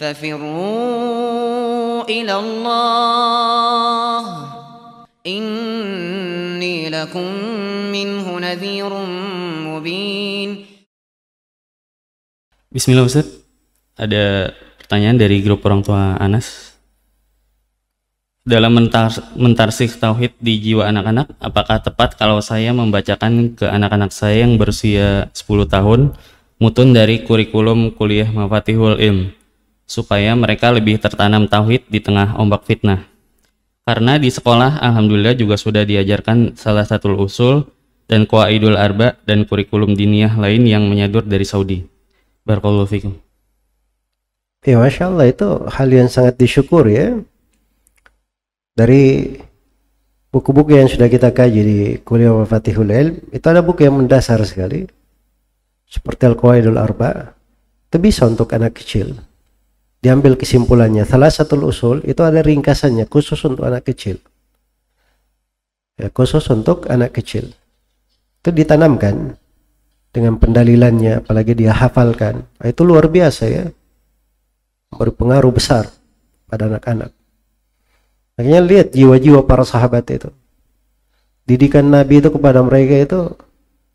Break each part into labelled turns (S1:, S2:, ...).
S1: ففروا إلى الله إني لكم منه نذير مبين بسم الله Ustaz ada pertanyaan dari grup orang tua Anas dalam mentar, mentarsih tauhid di jiwa anak-anak, apakah tepat kalau saya membacakan ke anak-anak saya yang berusia 10 tahun mutun dari kurikulum kuliah Mafatihul Ilm? supaya mereka lebih tertanam tauhid di tengah ombak fitnah. Karena di sekolah alhamdulillah juga sudah diajarkan salah satu usul dan idul Arba dan kurikulum diniah lain yang menyadur dari Saudi. Barakallahu fikum.
S2: Ya Masya Allah itu hal yang sangat disyukur ya Dari buku-buku yang sudah kita kaji di kuliah Wafatihul Ilm Itu ada buku yang mendasar sekali Seperti al quaidul Arba Itu bisa untuk anak kecil diambil kesimpulannya. Salah satu usul itu ada ringkasannya khusus untuk anak kecil. Ya, khusus untuk anak kecil. Itu ditanamkan dengan pendalilannya, apalagi dia hafalkan. Nah, itu luar biasa ya. Berpengaruh besar pada anak-anak. Makanya lihat jiwa-jiwa para sahabat itu. Didikan Nabi itu kepada mereka itu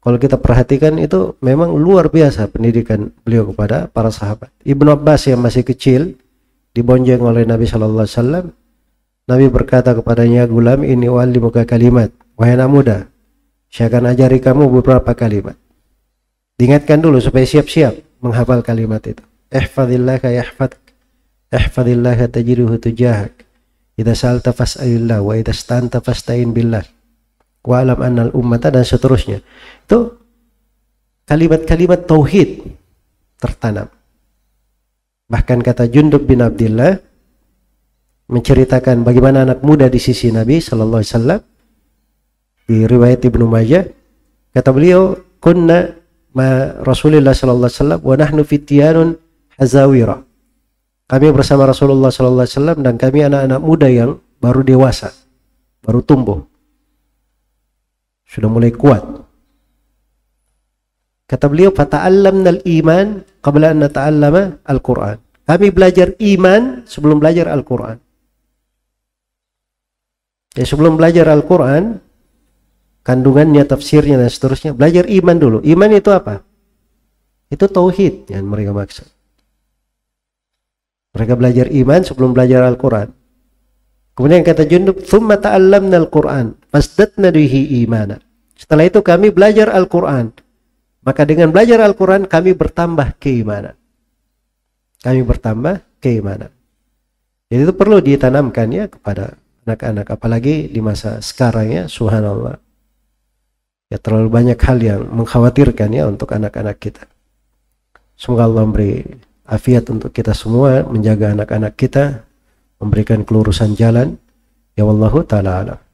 S2: kalau kita perhatikan itu memang luar biasa pendidikan beliau kepada para sahabat Ibnu Abbas yang masih kecil dibonjeng oleh Nabi Shallallahu Alaihi Wasallam Nabi berkata kepadanya gulam ini wali muka kalimat wahai anak muda saya akan ajari kamu beberapa kalimat Ingatkan dulu supaya siap-siap menghafal kalimat itu ihfadillaka yahfadk ihfadillaha tajiduhu tujahak Ida salta fas'alillah wa ida stanta fasta'in billah wa alam annal ummata dan seterusnya. Itu kalimat-kalimat tauhid tertanam. Bahkan kata Jundub bin Abdullah menceritakan bagaimana anak muda di sisi Nabi sallallahu alaihi wasallam di riwayat Ibnu Majah kata beliau kunna ma Rasulullah sallallahu alaihi wasallam wa nahnu fityanun hazawira. Kami bersama Rasulullah sallallahu alaihi wasallam dan kami anak-anak muda yang baru dewasa, baru tumbuh. Sudah mulai kuat. Kata beliau, "Fata'allamna al-iman qabla an nata'allama al-Qur'an." Kami belajar iman sebelum belajar Al-Qur'an. Ya, sebelum belajar Al-Qur'an, kandungannya, tafsirnya dan seterusnya, belajar iman dulu. Iman itu apa? Itu tauhid yang mereka maksud. Mereka belajar iman sebelum belajar Al-Qur'an. Kemudian kata Junub, "Tsumma ta'allamna al-Qur'an, Pasdat nadihi imana." Setelah itu kami belajar Al-Quran. Maka dengan belajar Al-Quran kami bertambah keimanan. Kami bertambah keimanan. Jadi itu perlu ditanamkan ya kepada anak-anak. Apalagi di masa sekarang ya, subhanallah. Ya terlalu banyak hal yang mengkhawatirkan ya untuk anak-anak kita. Semoga Allah memberi afiat untuk kita semua, menjaga anak-anak kita, memberikan kelurusan jalan. Ya Allah ta'ala alam.